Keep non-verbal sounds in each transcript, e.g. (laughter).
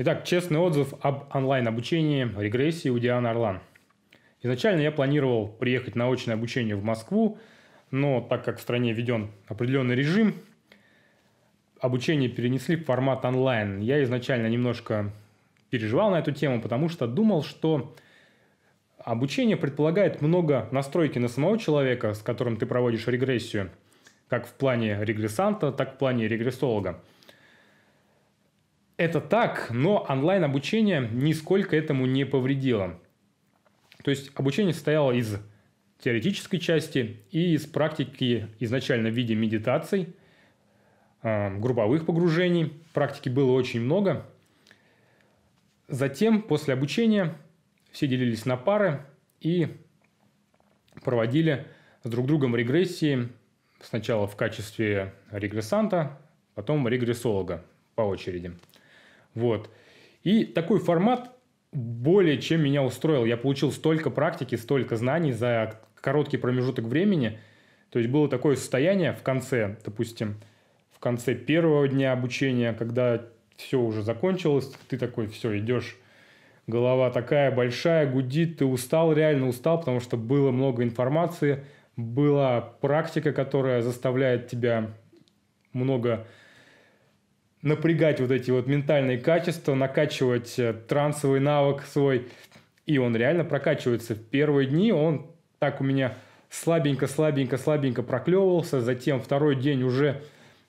Итак, честный отзыв об онлайн-обучении регрессии у Дианы Орлан. Изначально я планировал приехать на очное обучение в Москву, но так как в стране введен определенный режим, обучение перенесли в формат онлайн. Я изначально немножко переживал на эту тему, потому что думал, что обучение предполагает много настройки на самого человека, с которым ты проводишь регрессию, как в плане регрессанта, так в плане регрессолога – это так, но онлайн-обучение нисколько этому не повредило. То есть обучение состояло из теоретической части и из практики изначально в виде медитаций, а, групповых погружений. Практики было очень много. Затем, после обучения, все делились на пары и проводили с друг другом регрессии сначала в качестве регрессанта, потом регрессолога по очереди. Вот. И такой формат более чем меня устроил. Я получил столько практики, столько знаний за короткий промежуток времени. То есть было такое состояние в конце, допустим, в конце первого дня обучения, когда все уже закончилось, ты такой, все, идешь, голова такая большая, гудит, ты устал, реально устал, потому что было много информации, была практика, которая заставляет тебя много напрягать вот эти вот ментальные качества, накачивать э, трансовый навык свой. И он реально прокачивается. В первые дни он так у меня слабенько-слабенько-слабенько проклевывался. Затем второй день уже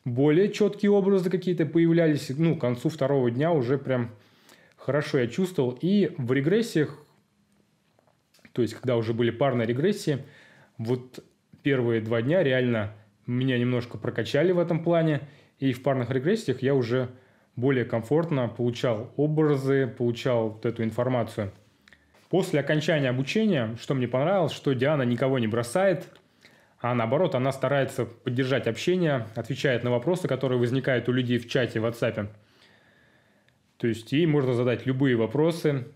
более четкие образы какие-то появлялись. Ну, к концу второго дня уже прям хорошо я чувствовал. И в регрессиях, то есть когда уже были парные регрессии, вот первые два дня реально меня немножко прокачали в этом плане – и в парных регрессиях я уже более комфортно получал образы, получал вот эту информацию. После окончания обучения, что мне понравилось, что Диана никого не бросает, а наоборот, она старается поддержать общение, отвечает на вопросы, которые возникают у людей в чате в WhatsApp. То есть ей можно задать любые вопросы.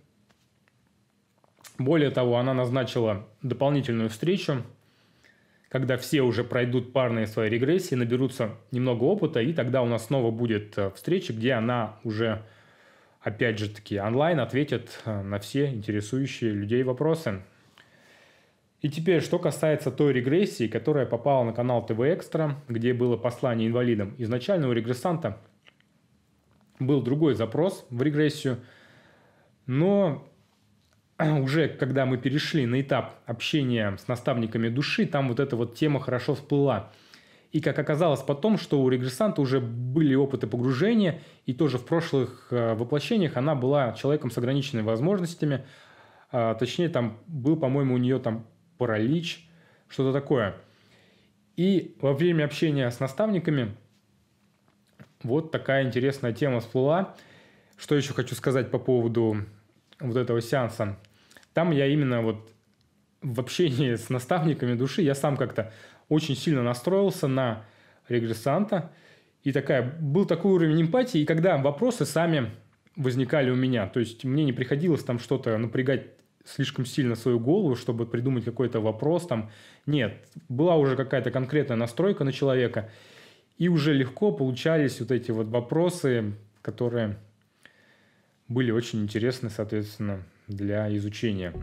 Более того, она назначила дополнительную встречу когда все уже пройдут парные свои регрессии, наберутся немного опыта, и тогда у нас снова будет э, встреча, где она уже, опять же таки, онлайн ответит э, на все интересующие людей вопросы. И теперь, что касается той регрессии, которая попала на канал ТВ Экстра, где было послание инвалидам. Изначально у регрессанта был другой запрос в регрессию, но Э, уже когда мы перешли на этап общения с наставниками души, там вот эта вот тема хорошо всплыла. И как оказалось потом, что у регрессанта уже были опыты погружения, и тоже в прошлых э, воплощениях она была человеком с ограниченными возможностями. Э, точнее, там был, по-моему, у нее там паралич, что-то такое. И во время общения с наставниками вот такая интересная тема всплыла. Что еще хочу сказать по поводу вот этого сеанса. Там я именно вот в общении (laughs) с наставниками души я сам как-то очень сильно настроился на регрессанта. И такая, был такой уровень эмпатии, и когда вопросы сами возникали у меня. То есть мне не приходилось там что-то напрягать слишком сильно свою голову, чтобы придумать какой-то вопрос там. Нет, была уже какая-то конкретная настройка на человека, и уже легко получались вот эти вот вопросы, которые были очень интересны, соответственно, для изучения.